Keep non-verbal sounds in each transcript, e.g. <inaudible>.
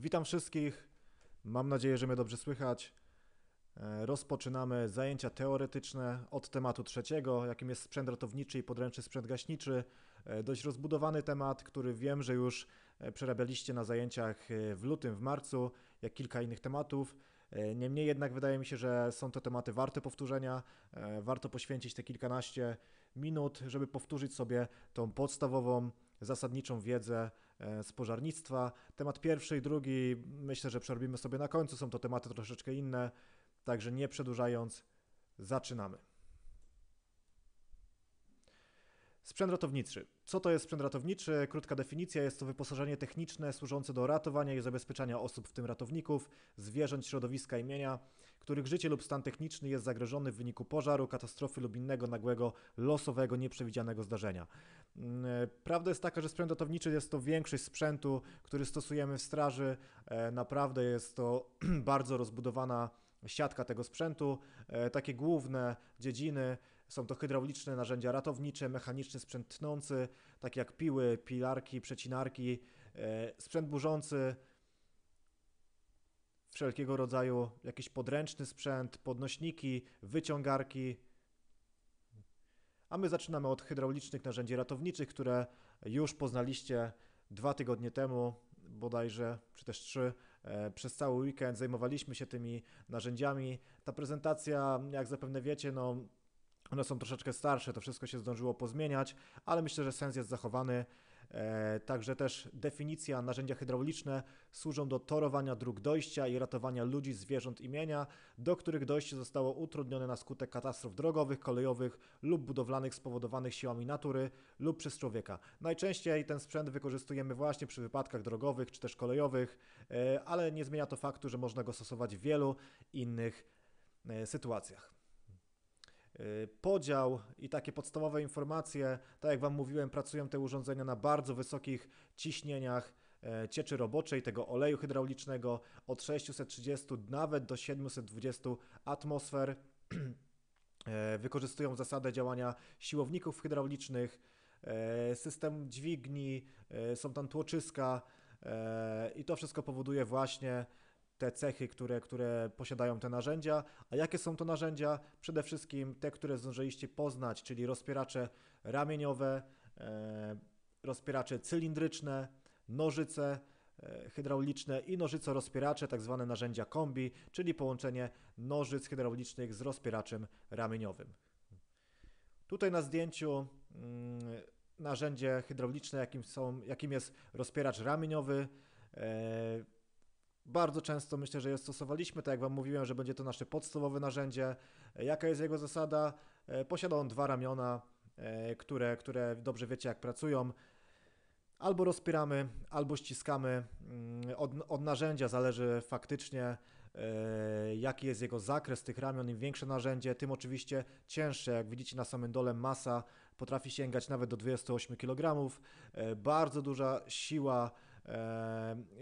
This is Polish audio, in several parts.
Witam wszystkich. Mam nadzieję, że mnie dobrze słychać. E, rozpoczynamy zajęcia teoretyczne od tematu trzeciego, jakim jest sprzęt ratowniczy i podręczny sprzęt gaśniczy. E, dość rozbudowany temat, który wiem, że już e, przerabialiście na zajęciach w lutym, w marcu, jak kilka innych tematów. Niemniej jednak wydaje mi się, że są to tematy warte powtórzenia. Warto poświęcić te kilkanaście minut, żeby powtórzyć sobie tą podstawową, zasadniczą wiedzę E, z pożarnictwa. Temat pierwszy i drugi myślę, że przerobimy sobie na końcu. Są to tematy troszeczkę inne, także nie przedłużając, zaczynamy. Sprzęt ratowniczy. Co to jest sprzęt ratowniczy? Krótka definicja: jest to wyposażenie techniczne służące do ratowania i zabezpieczania osób, w tym ratowników, zwierząt, środowiska i mienia których życie lub stan techniczny jest zagrożony w wyniku pożaru, katastrofy lub innego nagłego, losowego, nieprzewidzianego zdarzenia. Mm, e, prawda jest taka, że sprzęt ratowniczy jest to większość sprzętu, który stosujemy w straży. E, naprawdę jest to <clears throat> bardzo rozbudowana siatka tego sprzętu. E, takie główne dziedziny są to hydrauliczne narzędzia ratownicze, mechaniczny sprzęt tnący, takie jak piły, pilarki, przecinarki, sprzęt burzący, wszelkiego rodzaju jakiś podręczny sprzęt, podnośniki, wyciągarki. A my zaczynamy od hydraulicznych narzędzi ratowniczych, które już poznaliście dwa tygodnie temu, bodajże, czy też trzy. E, przez cały weekend zajmowaliśmy się tymi narzędziami. Ta prezentacja, jak zapewne wiecie, no one są troszeczkę starsze, to wszystko się zdążyło pozmieniać, ale myślę, że sens jest zachowany. E, także też definicja narzędzia hydrauliczne służą do torowania dróg dojścia i ratowania ludzi, zwierząt i mienia, do których dojście zostało utrudnione na skutek katastrof drogowych, kolejowych lub budowlanych spowodowanych siłami natury lub przez człowieka. Najczęściej ten sprzęt wykorzystujemy właśnie przy wypadkach drogowych czy też kolejowych, e, ale nie zmienia to faktu, że można go stosować w wielu innych e, sytuacjach. Y, podział i takie podstawowe informacje. Tak jak Wam mówiłem, pracują te urządzenia na bardzo wysokich ciśnieniach e, cieczy roboczej, tego oleju hydraulicznego od 630 nawet do 720 atmosfer. <clears throat> E, wykorzystują zasadę działania siłowników hydraulicznych, e, system dźwigni, są tam tłoczyska i to wszystko powoduje właśnie te cechy, które, które posiadają te narzędzia. A jakie są to narzędzia? Przede wszystkim te, które zdążyliście poznać, czyli rozpieracze ramieniowe, e, rozpieracze cylindryczne, nożyce e, hydrauliczne i nożyco rozpieracze, tak zwane narzędzia kombi, czyli połączenie nożyc hydraulicznych z rozpieraczem ramieniowym. Tutaj na zdjęciu mm, narzędzie hydrauliczne, jakim, są, jakim jest rozpieracz ramieniowy, e, bardzo często myślę, że je stosowaliśmy, tak jak Wam mówiłem, że będzie to nasze podstawowe narzędzie. E, jaka jest jego zasada? E, posiada on dwa ramiona, e, które, które dobrze wiecie jak pracują. Albo rozpieramy, albo ściskamy. Mm, od, od narzędzia zależy faktycznie, jaki jest jego zakres tych ramion. Im większe narzędzie, tym oczywiście cięższe. Jak widzicie na samym dole, masa potrafi sięgać nawet do 28 kg. Bardzo duża siła,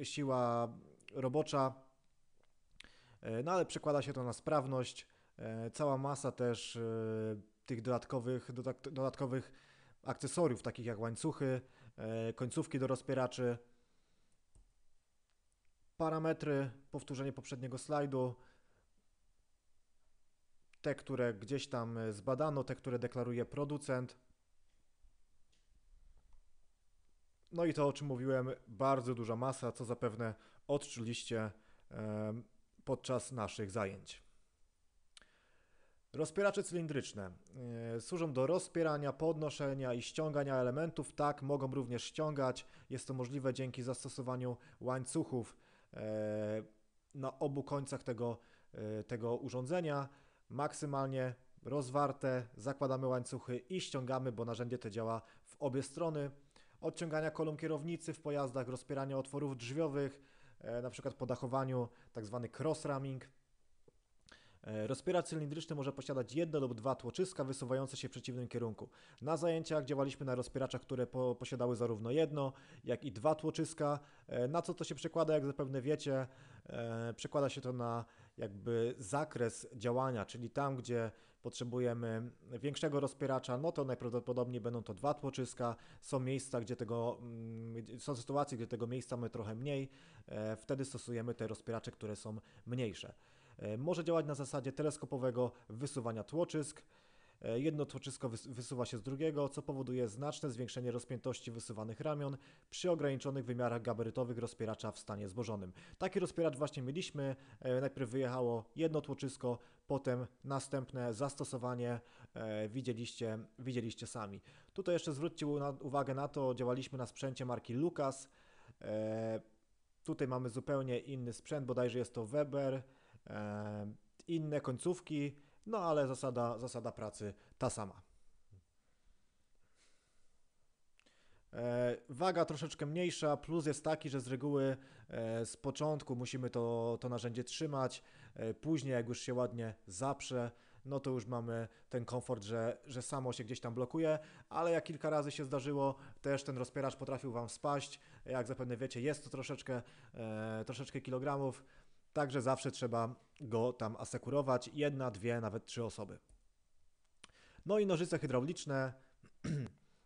siła robocza, e, no ale przekłada się to na sprawność. E, cała masa też e, tych dodatkowych, dodatkowych akcesoriów, takich jak łańcuchy, końcówki do rozpieraczy, parametry, powtórzenie poprzedniego slajdu, te, które gdzieś tam zbadano, te, które deklaruje producent. No i to, o czym mówiłem, bardzo duża masa, co zapewne odczuliście podczas naszych zajęć. Rozpieracze cylindryczne e, służą do rozpierania, podnoszenia i ściągania elementów. Tak, mogą również ściągać. Jest to możliwe dzięki zastosowaniu łańcuchów e, na obu końcach tego, e, tego urządzenia. Maksymalnie rozwarte, zakładamy łańcuchy i ściągamy, bo narzędzie to działa w obie strony. Odciągania kolumn kierownicy w pojazdach, rozpierania otworów drzwiowych, E, na przykład po dachowaniu, tak zwany cross-ramming. E, rozpieracz cylindryczny może posiadać jedno lub dwa tłoczyska wysuwające się w przeciwnym kierunku. Na zajęciach działaliśmy na rozpieraczach, które po, posiadały zarówno jedno, jak i dwa tłoczyska. E, na co to się przekłada, jak zapewne wiecie, przekłada się to na jakby zakres działania, czyli tam, gdzie potrzebujemy większego rozpieracza, no to najprawdopodobniej będą to dwa tłoczyska. Są miejsca, gdzie tego, mm, są sytuacje, gdzie tego miejsca mamy trochę mniej, e, wtedy stosujemy te rozpieracze, które są mniejsze. E, może działać na zasadzie teleskopowego wysuwania tłoczysk, E, jedno tłoczysko wysuwa się z drugiego, co powoduje znaczne zwiększenie rozpiętości wysuwanych ramion przy ograniczonych wymiarach gabarytowych rozpieracza w stanie zbożonym. Taki rozpieracz właśnie mieliśmy. E, najpierw wyjechało jedno tłoczysko, potem następne zastosowanie e, widzieliście, widzieliście sami. Tutaj jeszcze zwróćcie uwagę na to, działaliśmy na sprzęcie marki Lucas. Tutaj mamy zupełnie inny sprzęt, bodajże jest to Weber, inne końcówki, no ale zasada, zasada pracy ta sama. E, waga troszeczkę mniejsza, plus jest taki, że z reguły e, z początku musimy to, to narzędzie trzymać, e, później jak już się ładnie zaprze, no to już mamy ten komfort, że, że samo się gdzieś tam blokuje, ale jak kilka razy się zdarzyło, też ten rozpieracz potrafił Wam spaść, jak zapewne wiecie, jest to troszeczkę, troszeczkę kilogramów, Także zawsze trzeba go tam asekurować. Jedna, dwie, nawet trzy osoby. No i nożyce hydrauliczne <clears throat>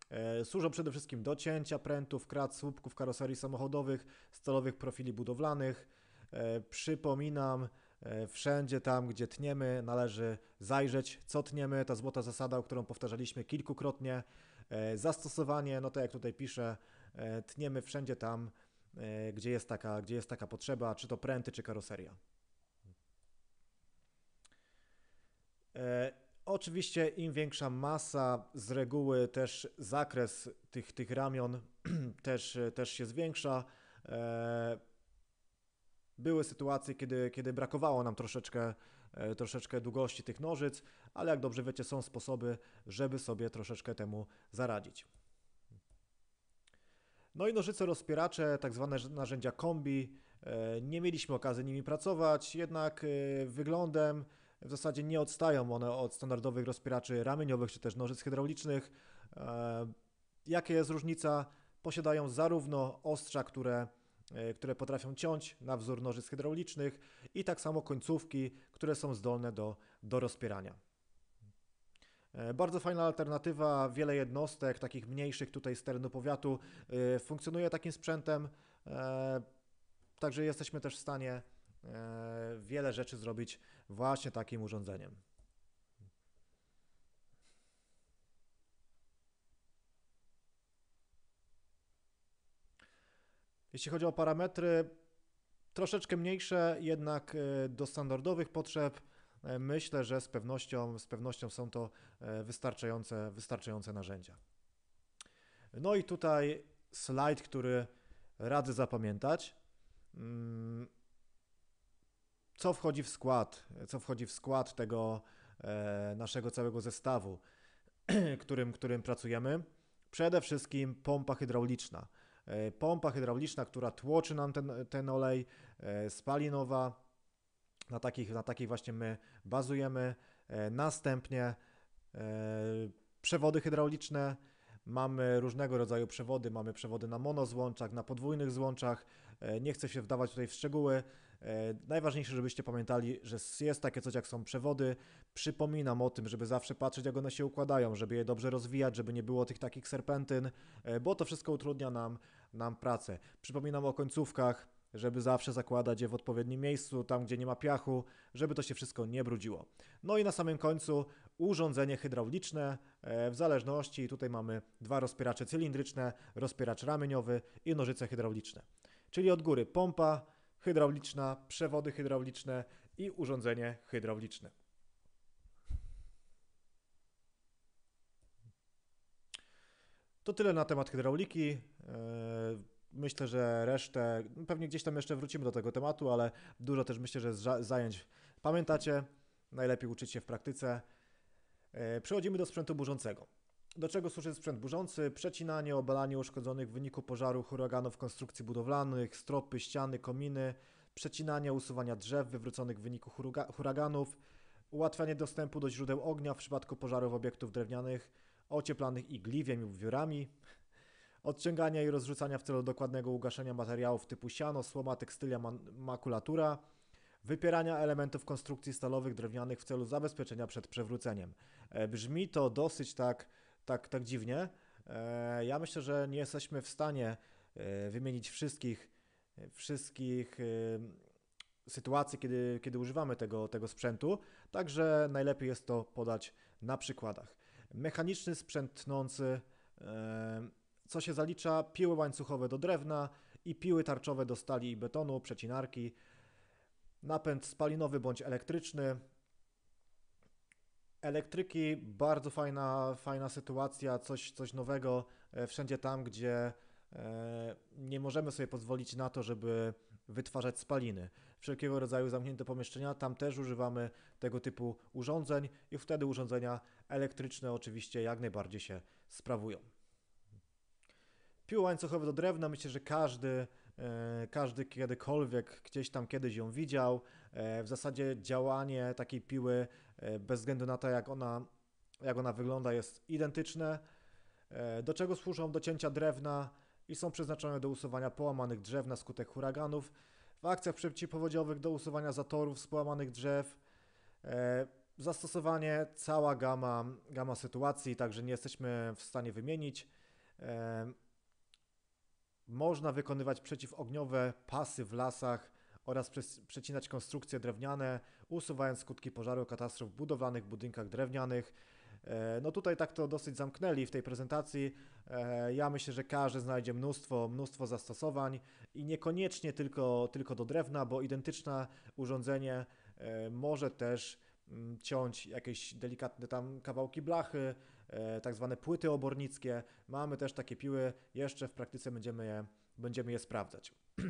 e, służą przede wszystkim do cięcia prętów, krat, słupków karoserii samochodowych, stalowych profili budowlanych. E, przypominam, e, wszędzie tam, gdzie tniemy, należy zajrzeć, co tniemy. Ta złota zasada, którą powtarzaliśmy kilkukrotnie. Zastosowanie, no to jak tutaj piszę, tniemy wszędzie tam, E, gdzie jest taka, gdzie jest taka potrzeba, czy to pręty, czy karoseria. E, oczywiście im większa masa, z reguły też zakres tych, tych ramion <clears throat> też, też się zwiększa. E, były sytuacje, kiedy, kiedy brakowało nam troszeczkę, troszeczkę długości tych nożyc, ale jak dobrze wiecie, są sposoby, żeby sobie troszeczkę temu zaradzić. No i nożyce rozpieracze, tak zwane narzędzia kombi. E, nie mieliśmy okazji nimi pracować, jednak e, wyglądem w zasadzie nie odstają one od standardowych rozpieraczy ramieniowych czy też nożyc hydraulicznych. E, Jaka jest różnica? Posiadają zarówno ostrza, które które potrafią ciąć na wzór nożyc hydraulicznych i tak samo końcówki, które są zdolne do, do rozpierania. E, bardzo fajna alternatywa, wiele jednostek, takich mniejszych tutaj z terenu powiatu, e, funkcjonuje takim sprzętem, e, także jesteśmy też w stanie wiele rzeczy zrobić właśnie takim urządzeniem. Jeśli chodzi o parametry, troszeczkę mniejsze jednak do standardowych potrzeb. E, myślę, że z pewnością, z pewnością są to e, wystarczające, wystarczające narzędzia. No i tutaj slajd, który radzę zapamiętać. Mm, co wchodzi w skład, co wchodzi w skład tego e, naszego całego zestawu, <clears throat> którym, którym pracujemy? Przede wszystkim pompa hydrauliczna pompa hydrauliczna, która tłoczy nam ten, ten olej, spalinowa, na, takich, na takiej właśnie my bazujemy. E, następnie e, przewody hydrauliczne, Mamy różnego rodzaju przewody, mamy przewody na monozłączach, na podwójnych złączach. E, nie chcę się wdawać tutaj w szczegóły. Najważniejsze, żebyście pamiętali, że jest takie coś jak są przewody. Przypominam o tym, żeby zawsze patrzeć, jak one się układają, żeby je dobrze rozwijać, żeby nie było tych takich serpentyn, bo to wszystko utrudnia nam, nam pracę. Przypominam o końcówkach żeby zawsze zakładać je w odpowiednim miejscu, tam gdzie nie ma piachu, żeby to się wszystko nie brudziło. No i na samym końcu urządzenie hydrauliczne, e, w zależności, tutaj mamy dwa rozpieracze cylindryczne, rozpieracz ramieniowy i nożyce hydrauliczne. Czyli od góry pompa hydrauliczna, przewody hydrauliczne i urządzenie hydrauliczne. To tyle na temat hydrauliki. E, myślę, że resztę, pewnie gdzieś tam jeszcze wrócimy do tego tematu, ale dużo też myślę, że zajęć pamiętacie. Najlepiej uczyć się w praktyce. E, przechodzimy do sprzętu burzącego. Do czego służy sprzęt burzący? Przecinanie, obalanie uszkodzonych w wyniku pożaru, huraganów konstrukcji budowlanych, stropy, ściany, kominy, przecinanie, usuwania drzew wywróconych w wyniku huraganów, ułatwianie dostępu do źródeł ognia w przypadku pożarów obiektów drewnianych ocieplanych igliwiem lub wiórami, odciągania i rozrzucania w celu dokładnego ugaszenia materiałów typu siano, słoma, tekstylia, makulatura, wypierania elementów konstrukcji stalowych, drewnianych w celu zabezpieczenia przed przewróceniem. E, brzmi to dosyć tak, tak, tak dziwnie. E, ja myślę, że nie jesteśmy w stanie e, wymienić wszystkich, wszystkich sytuacji, kiedy, kiedy używamy tego, tego sprzętu, także najlepiej jest to podać na przykładach. Mechaniczny sprzęt tnący co się zalicza piły łańcuchowe do drewna i piły tarczowe do stali i betonu, przecinarki, napęd spalinowy bądź elektryczny. Elektryki, bardzo fajna, fajna sytuacja, coś, coś nowego e, wszędzie tam, gdzie e, nie możemy sobie pozwolić na to, żeby wytwarzać spaliny. Wszelkiego rodzaju zamknięte pomieszczenia, tam też używamy tego typu urządzeń i wtedy urządzenia elektryczne oczywiście jak najbardziej się sprawują. Piły łańcuchowe do drewna, myślę, że każdy, e, każdy kiedykolwiek gdzieś tam kiedyś ją widział. E, w zasadzie działanie takiej piły, e, bez względu na to, jak ona, jak ona wygląda, jest identyczne. Do czego służą do cięcia drewna i są przeznaczone do usuwania połamanych drzew na skutek huraganów, w akcjach przeciwpowodziowych do usuwania zatorów z połamanych drzew. Zastosowanie cała gama, gama sytuacji, także nie jesteśmy w stanie wymienić. Można wykonywać przeciwogniowe pasy w lasach oraz przecinać konstrukcje drewniane, usuwając skutki pożaru katastrof w budowlanych budynkach drewnianych. E, no tutaj tak to dosyć zamknęli w tej prezentacji. E, ja myślę, że każdy znajdzie mnóstwo, mnóstwo zastosowań i niekoniecznie tylko, tylko do drewna, bo identyczne urządzenie e, może też mm, ciąć jakieś delikatne tam kawałki blachy, E, tak zwane płyty obornickie. Mamy też takie piły, jeszcze w praktyce będziemy je, będziemy je sprawdzać. <clears throat>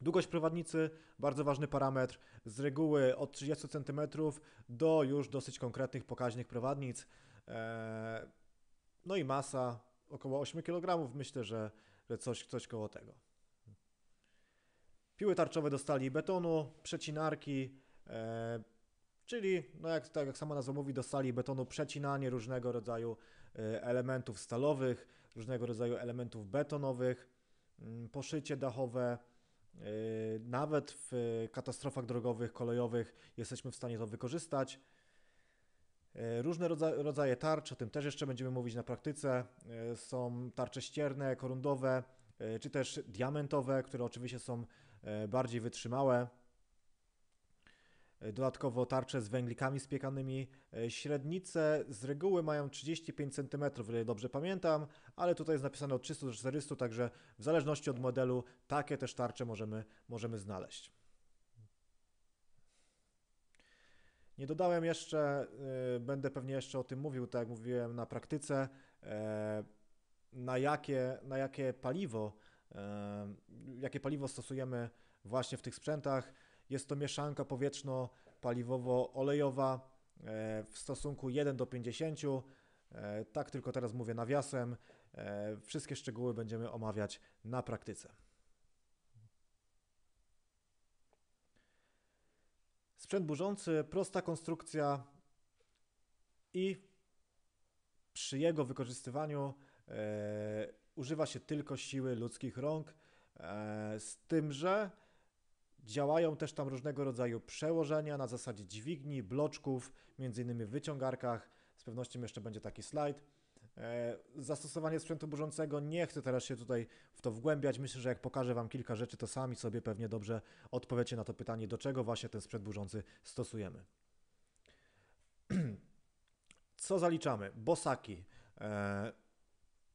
Długość prowadnicy, bardzo ważny parametr, z reguły od 30 cm do już dosyć konkretnych, pokaźnych prowadnic. E, no i masa około 8 kg, myślę, że, że coś, coś koło tego. Piły tarczowe do stali i betonu, przecinarki, e, Czyli, no jak, tak jak sama nazwa mówi, do sali betonu przecinanie różnego rodzaju e, elementów stalowych, różnego rodzaju elementów betonowych, mm, poszycie dachowe. E, nawet w katastrofach drogowych, kolejowych jesteśmy w stanie to wykorzystać. E, różne rodzaje tarcz, o tym też jeszcze będziemy mówić na praktyce. Są tarcze ścierne, korundowe, czy też diamentowe, które oczywiście są bardziej wytrzymałe. Dodatkowo tarcze z węglikami spiekanymi. E, średnice z reguły mają 35 cm, ile dobrze pamiętam, ale tutaj jest napisane od 300 do 400, także w zależności od modelu takie też tarcze możemy, możemy znaleźć. Nie dodałem jeszcze, e, będę pewnie jeszcze o tym mówił, tak jak mówiłem na praktyce, e, na jakie, na jakie paliwo, jakie paliwo stosujemy właśnie w tych sprzętach. Jest to mieszanka powietrzno-paliwowo-olejowa e, w stosunku 1 do 50. E, tak tylko teraz mówię nawiasem. E, wszystkie szczegóły będziemy omawiać na praktyce. Sprzęt burzący, prosta konstrukcja i przy jego wykorzystywaniu e, używa się tylko siły ludzkich rąk, e, z tym, że Działają też tam różnego rodzaju przełożenia na zasadzie dźwigni, bloczków, między innymi w wyciągarkach. Z pewnością jeszcze będzie taki slajd. E, zastosowanie sprzętu burzącego nie chcę teraz się tutaj w to wgłębiać. Myślę, że jak pokażę Wam kilka rzeczy, to sami sobie pewnie dobrze odpowiecie na to pytanie, do czego właśnie ten sprzęt burzący stosujemy. <clears throat> Co zaliczamy? Bosaki. E,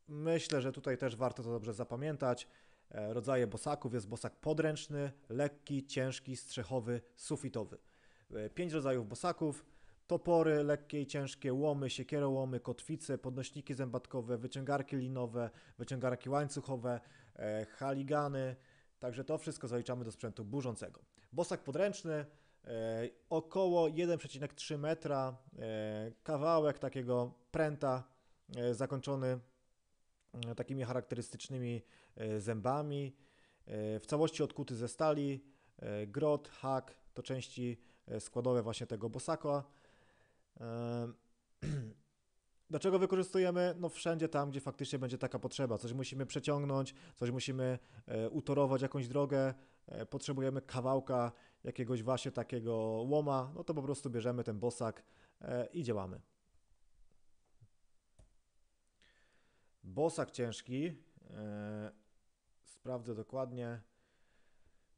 myślę, że tutaj też warto to dobrze zapamiętać. E, rodzaje bosaków. Jest bosak podręczny, lekki, ciężki, strzechowy, sufitowy. E, pięć rodzajów bosaków. Topory lekkie i ciężkie, łomy, siekierołomy, kotwice, podnośniki zębatkowe, wyciągarki linowe, wyciągarki łańcuchowe, e, haligany. Także to wszystko zaliczamy do sprzętu burzącego. Bosak podręczny, około 1,3 metra, kawałek takiego pręta zakończony takimi charakterystycznymi E, zębami, e, w całości odkuty ze stali, e, grot, hak to części składowe właśnie tego bosaka. <clears throat> Dlaczego wykorzystujemy? No wszędzie tam, gdzie faktycznie będzie taka potrzeba. Coś musimy przeciągnąć, coś musimy utorować jakąś drogę, potrzebujemy kawałka jakiegoś właśnie takiego łoma, no to po prostu bierzemy ten bosak i działamy. Bosak ciężki Sprawdzę dokładnie.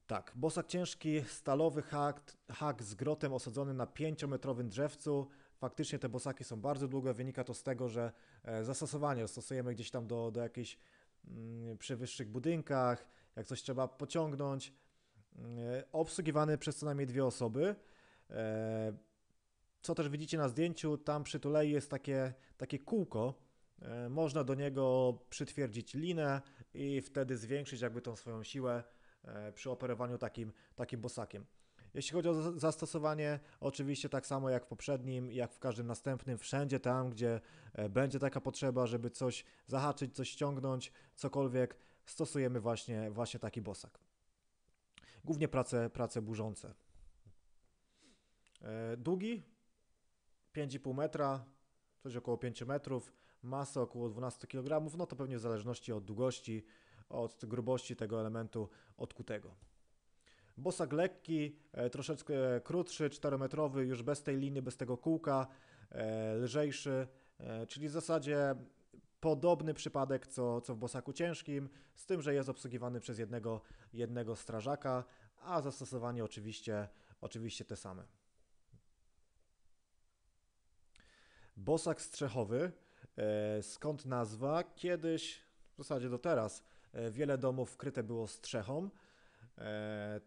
Tak, bosak ciężki, stalowy hak, hak z grotem osadzony na 5-metrowym drzewcu. Faktycznie te bosaki są bardzo długie. Wynika to z tego, że e, zastosowanie stosujemy gdzieś tam do, do jakichś mm, przy wyższych budynkach, jak coś trzeba pociągnąć. Mm, obsługiwany przez co najmniej dwie osoby. E, co też widzicie na zdjęciu, tam przy tulei jest takie, takie kółko. E, można do niego przytwierdzić linę, i wtedy zwiększyć jakby tą swoją siłę e, przy operowaniu takim, takim bosakiem. Jeśli chodzi o zastosowanie, oczywiście tak samo jak w poprzednim, jak w każdym następnym, wszędzie tam, gdzie e, będzie taka potrzeba, żeby coś zahaczyć, coś ściągnąć, cokolwiek, stosujemy właśnie, właśnie taki bosak. Głównie prace, prace burzące. E, długi 5,5 metra, coś około 5 metrów masę około 12 kg, no to pewnie w zależności od długości, od grubości tego elementu odkutego. Bosak lekki, e, troszeczkę krótszy, 4-metrowy, już bez tej liny, bez tego kółka, e, lżejszy, e, czyli w zasadzie podobny przypadek co, co w bosaku ciężkim, z tym, że jest obsługiwany przez jednego, jednego strażaka, a zastosowanie oczywiście, oczywiście te same. Bosak strzechowy E, skąd nazwa? Kiedyś, w zasadzie do teraz, e, wiele domów wkryte było strzechą. E,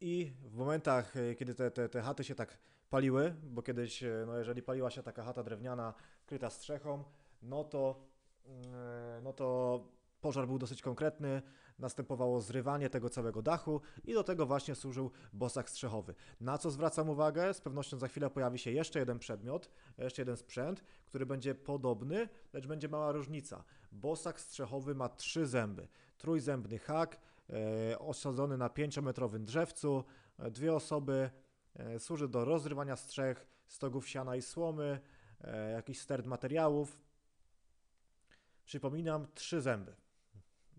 I w momentach, kiedy te, te, te chaty się tak paliły, bo kiedyś, no jeżeli paliła się taka chata drewniana, kryta strzechą, no to, mm, no to pożar był dosyć konkretny, następowało zrywanie tego całego dachu i do tego właśnie służył bosak strzechowy. Na co zwracam uwagę? Z pewnością za chwilę pojawi się jeszcze jeden przedmiot, jeszcze jeden sprzęt, który będzie podobny, lecz będzie mała różnica. Bosak strzechowy ma trzy zęby. Trójzębny hak, e, osadzony na 5-metrowym drzewcu, e, dwie osoby, e, służy do rozrywania strzech, stogów siana i słomy, jakiś stert materiałów. Przypominam, trzy zęby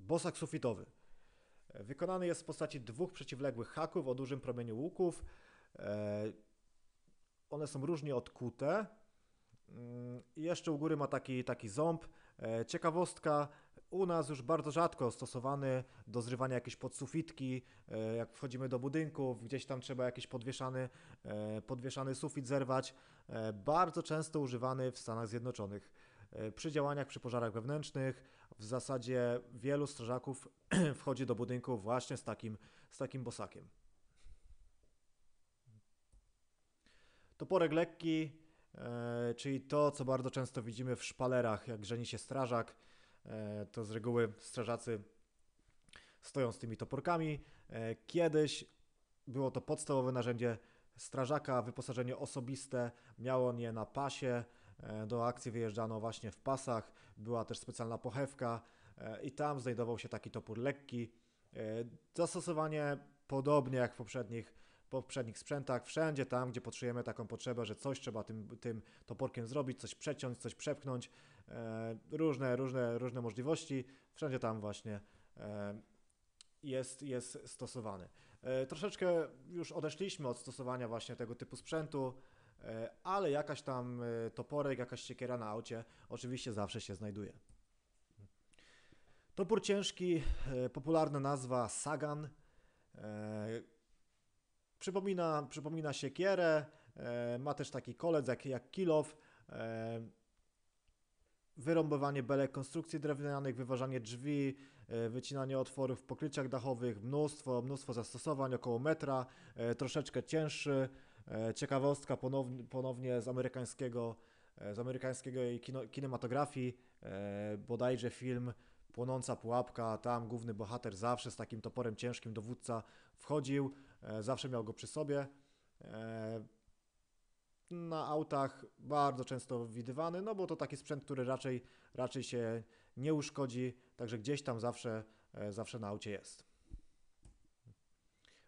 bosak sufitowy. E, wykonany jest w postaci dwóch przeciwległych haków o dużym promieniu łuków. E, one są różnie odkute. Mm, I jeszcze u góry ma taki, taki ząb. E, ciekawostka, u nas już bardzo rzadko stosowany do zrywania jakiejś podsufitki, jak wchodzimy do budynków, gdzieś tam trzeba jakiś podwieszany, podwieszany sufit zerwać. Bardzo często używany w Stanach Zjednoczonych przy działaniach, przy pożarach wewnętrznych, w zasadzie wielu strażaków <clears throat> wchodzi do budynku właśnie z takim, z takim bosakiem. Toporek lekki, e, czyli to, co bardzo często widzimy w szpalerach, jak żeni się strażak, e, to z reguły strażacy stoją z tymi toporkami. E, kiedyś było to podstawowe narzędzie strażaka, wyposażenie osobiste, miało on je na pasie, E, do akcji wyjeżdżano właśnie w pasach, była też specjalna pochewka e, i tam znajdował się taki topór lekki. E, zastosowanie podobnie jak w poprzednich poprzednich sprzętach, wszędzie tam, gdzie potrzebujemy taką potrzebę, że coś trzeba tym, tym toporkiem zrobić, coś przeciąć, coś przepchnąć, różne, różne, różne możliwości, wszędzie tam właśnie jest, jest stosowany. troszeczkę już odeszliśmy od stosowania właśnie tego typu sprzętu, E, ale jakaś tam e, toporek, jakaś siekiera na aucie oczywiście zawsze się znajduje. Topór ciężki, e, popularna nazwa Sagan. Przypomina, przypomina siekierę, ma też taki koledz jak, jak kilow wyrąbowanie belek konstrukcji drewnianych, wyważanie drzwi, wycinanie otworów w pokryciach dachowych, mnóstwo, mnóstwo zastosowań, około metra, troszeczkę cięższy, E, ciekawostka ponownie, ponownie z amerykańskiego, e, z amerykańskiego kino, kinematografii, e, bodajże film Płonąca pułapka, tam główny bohater zawsze z takim toporem ciężkim dowódca wchodził, zawsze miał go przy sobie. Na autach bardzo często widywany, no bo to taki sprzęt, który raczej, raczej się nie uszkodzi, także gdzieś tam zawsze, zawsze na aucie jest.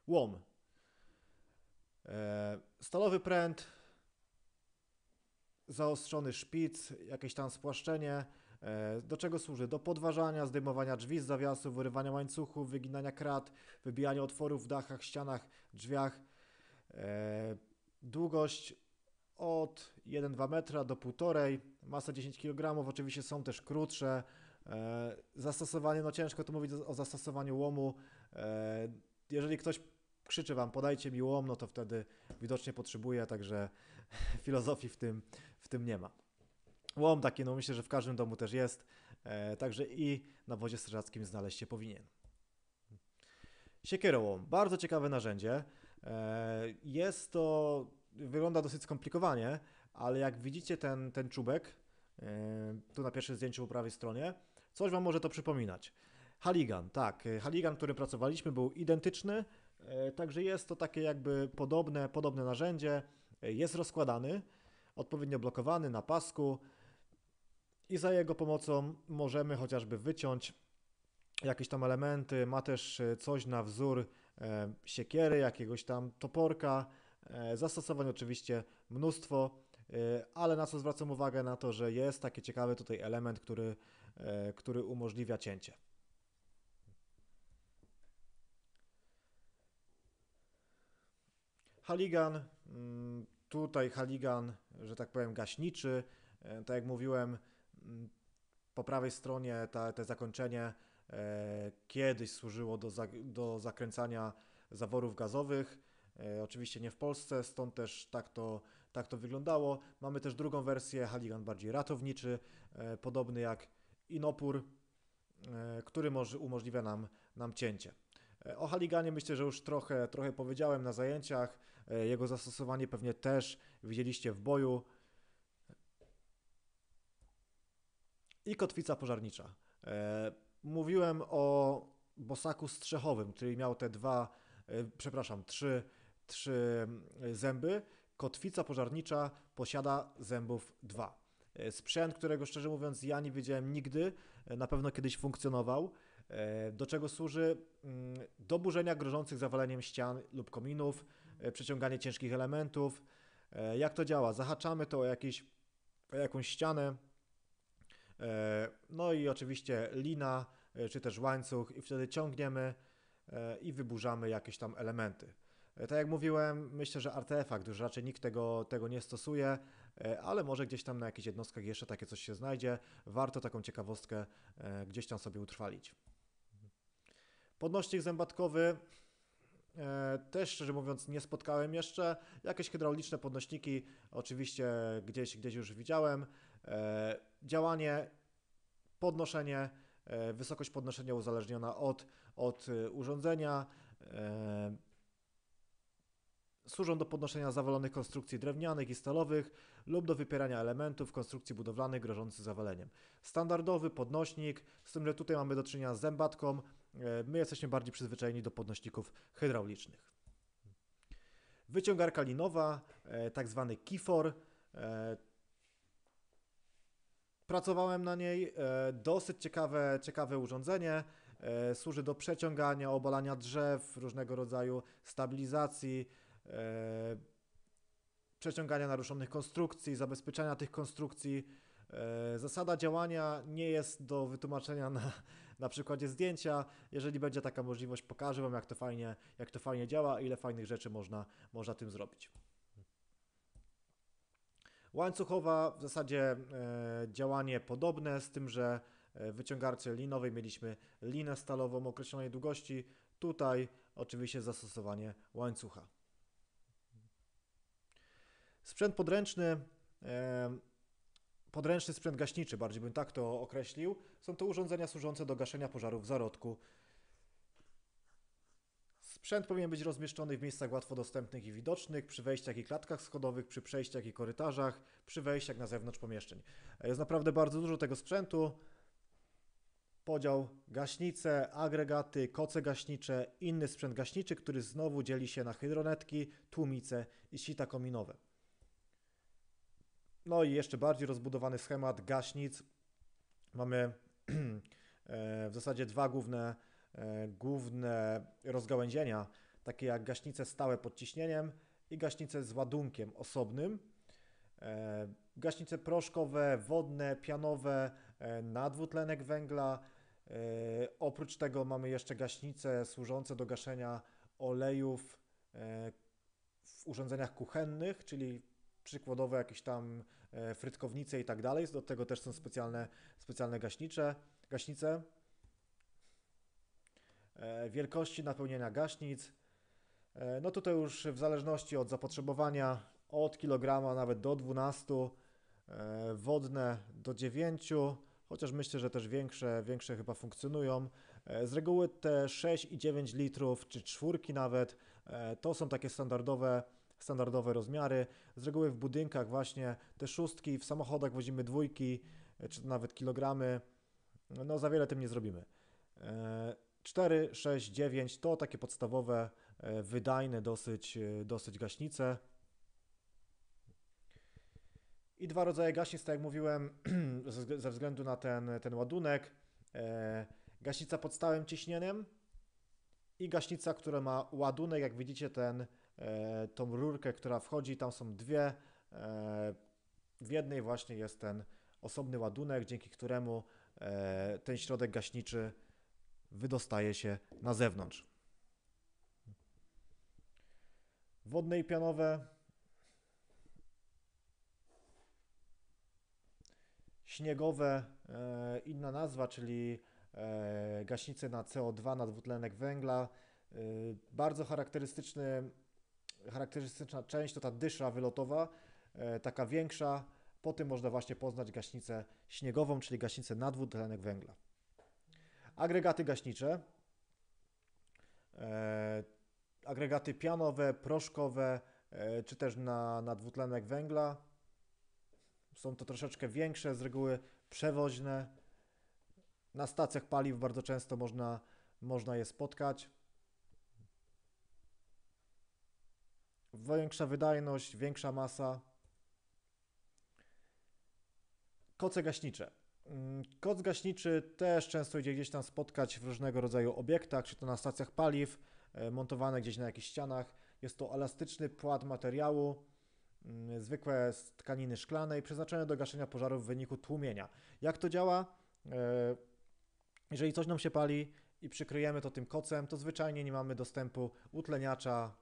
Łom. E, stalowy pręt, zaostrzony szpic, jakieś tam spłaszczenie. E, do czego służy? Do podważania, zdejmowania drzwi z zawiasu, wyrywania łańcuchów, wyginania krat, wybijania otworów w dachach, ścianach, drzwiach. E, długość od 1-2 metra do 1,5, masa 10 kg, oczywiście są też krótsze. Zastosowanie, no ciężko tu mówić o zastosowaniu łomu. Jeżeli ktoś krzyczy wam, podajcie mi łom, no to wtedy widocznie potrzebuje, także <laughs> filozofii w tym, w tym nie ma. Łom taki, no myślę, że w każdym domu też jest, e, także i na wodzie strażackim znaleźć się powinien. Siekierołom, bardzo ciekawe narzędzie. E, jest to, wygląda dosyć skomplikowanie, ale jak widzicie ten, ten czubek, e, tu na pierwszym zdjęciu po prawej stronie, coś wam może to przypominać. Haligan, tak. E, haligan, który pracowaliśmy, był identyczny, E, także jest to takie jakby podobne, podobne narzędzie. E, jest rozkładany, odpowiednio blokowany na pasku i za jego pomocą możemy chociażby wyciąć jakieś tam elementy. Ma też e, coś na wzór siekiery, jakiegoś tam toporka. Zastosowań oczywiście mnóstwo, ale na co zwracam uwagę, na to, że jest taki ciekawy tutaj element, który, który umożliwia cięcie. Haligan, mm, tutaj Haligan, że tak powiem, gaśniczy. E, tak jak mówiłem, mm, po prawej stronie ta, te zakończenie e, kiedyś służyło do, do zakręcania zaworów gazowych. E, oczywiście nie w Polsce, stąd też tak to, tak to wyglądało. Mamy też drugą wersję, Haligan bardziej ratowniczy, podobny jak Inopur, który może, umożliwia nam, nam cięcie. E, o Haliganie myślę, że już trochę, trochę powiedziałem na zajęciach. E, jego zastosowanie pewnie też widzieliście w boju. I kotwica pożarnicza. E, mówiłem o bosaku strzechowym, który miał te dwa, przepraszam, trzy, trzy zęby. Kotwica pożarnicza posiada zębów dwa. Sprzęt, którego szczerze mówiąc ja nie wiedziałem nigdy, na pewno kiedyś funkcjonował. E, do czego służy mm, do burzenia grożących zawaleniem ścian lub kominów, e, przeciąganie ciężkich elementów. E, jak to działa? Zahaczamy to o, jakiś, o jakąś ścianę, no i oczywiście lina czy też łańcuch i wtedy ciągniemy i wyburzamy jakieś tam elementy. Tak jak mówiłem, myślę, że artefakt, już raczej nikt tego, tego nie stosuje, ale może gdzieś tam na jakichś jednostkach jeszcze takie coś się znajdzie. Warto taką ciekawostkę gdzieś tam sobie utrwalić. Podnośnik zębatkowy e, też szczerze mówiąc nie spotkałem jeszcze. Jakieś hydrauliczne podnośniki oczywiście gdzieś, gdzieś już widziałem. E, działanie, podnoszenie, e, wysokość podnoszenia uzależniona od, od urządzenia. Służą do podnoszenia zawalonych konstrukcji drewnianych i stalowych lub do wypierania elementów konstrukcji budowlanych grożących zawaleniem. Standardowy podnośnik, z tym, że tutaj mamy do czynienia z zębatką, E, my jesteśmy bardziej przyzwyczajeni do podnośników hydraulicznych. Wyciągarka linowa, e, tak zwany kifor. E, pracowałem na niej, dosyć ciekawe, ciekawe urządzenie. Służy do przeciągania, obalania drzew, różnego rodzaju stabilizacji przeciągania naruszonych konstrukcji, zabezpieczania tych konstrukcji. Zasada działania nie jest do wytłumaczenia na, na przykładzie zdjęcia, jeżeli będzie taka możliwość, pokażę Wam, jak to fajnie, jak to fajnie działa, ile fajnych rzeczy można, można tym zrobić. Łańcuchowa w zasadzie e, działanie podobne, z tym, że e, w wyciągarce linowej mieliśmy linę stalową określonej długości. Tutaj oczywiście zastosowanie łańcucha. Sprzęt podręczny e, podręczny sprzęt gaśniczy, bardziej bym tak to określił. Są to urządzenia służące do gaszenia pożarów w zarodku. Sprzęt powinien być rozmieszczony w miejscach łatwo dostępnych i widocznych, przy wejściach i klatkach schodowych, przy przejściach i korytarzach, przy wejściach na zewnątrz pomieszczeń. Jest naprawdę bardzo dużo tego sprzętu. Podział gaśnice, agregaty, koce gaśnicze, inny sprzęt gaśniczy, który znowu dzieli się na hydronetki, tłumice i sita kominowe. No i jeszcze bardziej rozbudowany schemat gaśnic. Mamy <clears throat> e, w zasadzie dwa główne, e, główne rozgałęzienia, takie jak gaśnice stałe pod ciśnieniem i gaśnice z ładunkiem osobnym. E, gaśnice proszkowe, wodne, pianowe, na dwutlenek węgla. Oprócz tego mamy jeszcze gaśnice służące do gaszenia olejów w urządzeniach kuchennych, czyli przykładowo jakieś tam e, frytkownice i tak dalej. Do tego też są specjalne, specjalne gaśnicze, gaśnice. E, wielkości napełnienia gaśnic. E, no tutaj już w zależności od zapotrzebowania od kilograma nawet do 12, wodne do 9, chociaż myślę, że też większe, większe chyba funkcjonują. Z reguły te 6 i 9 litrów, czy czwórki nawet, to są takie standardowe standardowe rozmiary. Z reguły w budynkach właśnie te szóstki, w samochodach wozimy dwójki, e, czy nawet kilogramy. No za wiele tym nie zrobimy. 4, 6, 9 to takie podstawowe, e, wydajne dosyć, e, dosyć gaśnice. I dwa rodzaje gaśnic, tak jak mówiłem, <clears throat> ze względu na ten, ten ładunek. Gaśnica pod stałym ciśnieniem i gaśnica, która ma ładunek, jak widzicie, ten E, tą rurkę, która wchodzi. Tam są dwie. E, w jednej właśnie jest ten osobny ładunek, dzięki któremu e, ten środek gaśniczy wydostaje się na zewnątrz. Wodne i pianowe. Śniegowe, inna nazwa, czyli gaśnice na CO2, na dwutlenek węgla. Bardzo charakterystyczny charakterystyczna część to ta dysza wylotowa, e, taka większa. Po tym można właśnie poznać gaśnicę śniegową, czyli gaśnicę nadwutlenek węgla. Agregaty gaśnicze, e, agregaty pianowe, proszkowe, e, czy też na, na dwutlenek węgla. Są to troszeczkę większe, z reguły przewoźne. Na stacjach paliw bardzo często można, można je spotkać. większa wydajność, większa masa. Koce gaśnicze. Mm, koc gaśniczy też często idzie gdzieś tam spotkać w różnego rodzaju obiektach, czy to na stacjach paliw, e, montowane gdzieś na jakichś ścianach. Jest to elastyczny płat materiału, mm, zwykłe z tkaniny szklanej, przeznaczone do gaszenia pożarów w wyniku tłumienia. Jak to działa? E, jeżeli coś nam się pali i przykryjemy to tym kocem, to zwyczajnie nie mamy dostępu utleniacza,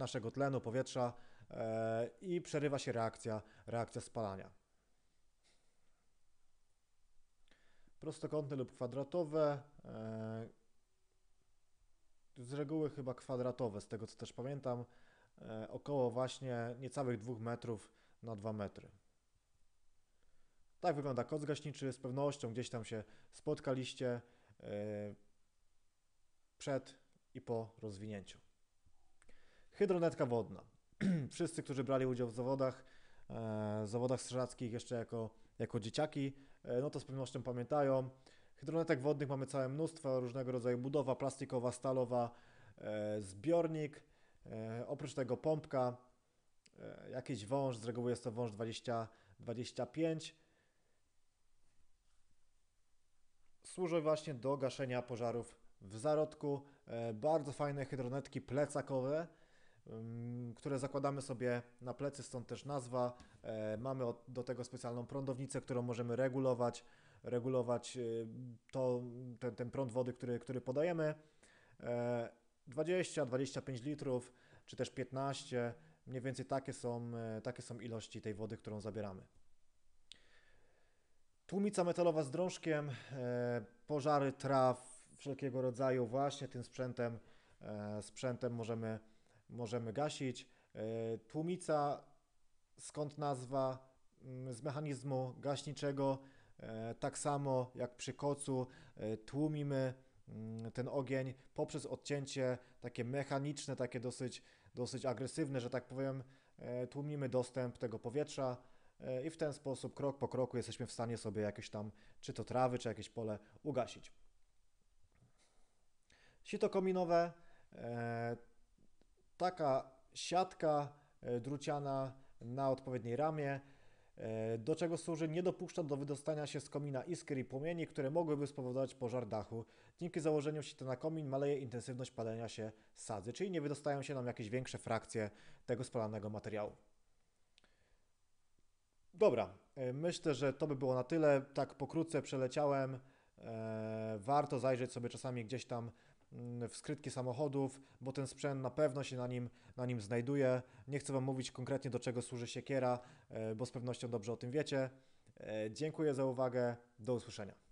naszego tlenu, powietrza e, i przerywa się reakcja, reakcja spalania. Prostokątne lub kwadratowe, e, z reguły chyba kwadratowe, z tego co też pamiętam, e, około właśnie niecałych 2 metrów na 2 metry. Tak wygląda koc gaśniczy, z pewnością gdzieś tam się spotkaliście przed i po rozwinięciu. Hydronetka wodna. <clears throat> Wszyscy, którzy brali udział w zawodach, e, zawodach strzelackich jeszcze jako, jako dzieciaki, e, no to z pewnością pamiętają. Hydronetek wodnych mamy całe mnóstwo, różnego rodzaju budowa, plastikowa, stalowa, e, zbiornik, oprócz tego pompka, jakiś wąż, z reguły jest to wąż 20, 25. Służy właśnie do gaszenia pożarów w zarodku. Bardzo fajne hydronetki plecakowe, które zakładamy sobie na plecy, stąd też nazwa. E, mamy do tego specjalną prądownicę, którą możemy regulować, regulować y, to, ten, ten prąd wody, który, który podajemy. 20, e, 25 litrów, czy też 15, mniej więcej takie są, e, takie są ilości tej wody, którą zabieramy. Tłumica metalowa z drążkiem, pożary traw wszelkiego rodzaju właśnie tym sprzętem, sprzętem możemy możemy gasić. E, tłumica, skąd nazwa, mm, z mechanizmu gaśniczego, e, tak samo jak przy kocu e, tłumimy mm, ten ogień poprzez odcięcie takie mechaniczne, takie dosyć, dosyć agresywne, że tak powiem, tłumimy dostęp tego powietrza i w ten sposób krok po kroku jesteśmy w stanie sobie jakieś tam, czy to trawy, czy jakieś pole ugasić. Sito kominowe taka siatka e, druciana na odpowiedniej ramie, e, do czego służy nie dopuszcza do wydostania się z komina iskier i płomieni, które mogłyby spowodować pożar dachu. Dzięki założeniu się to na komin maleje intensywność palenia się sadzy, czyli nie wydostają się nam jakieś większe frakcje tego spalanego materiału. Dobra, e, myślę, że to by było na tyle. Tak pokrótce przeleciałem. Warto zajrzeć sobie czasami gdzieś tam Mm, w skrytki samochodów, bo ten sprzęt na pewno się na nim, na nim znajduje. Nie chcę Wam mówić konkretnie do czego służy siekiera, e, bo z pewnością dobrze o tym wiecie. E, dziękuję za uwagę, do usłyszenia.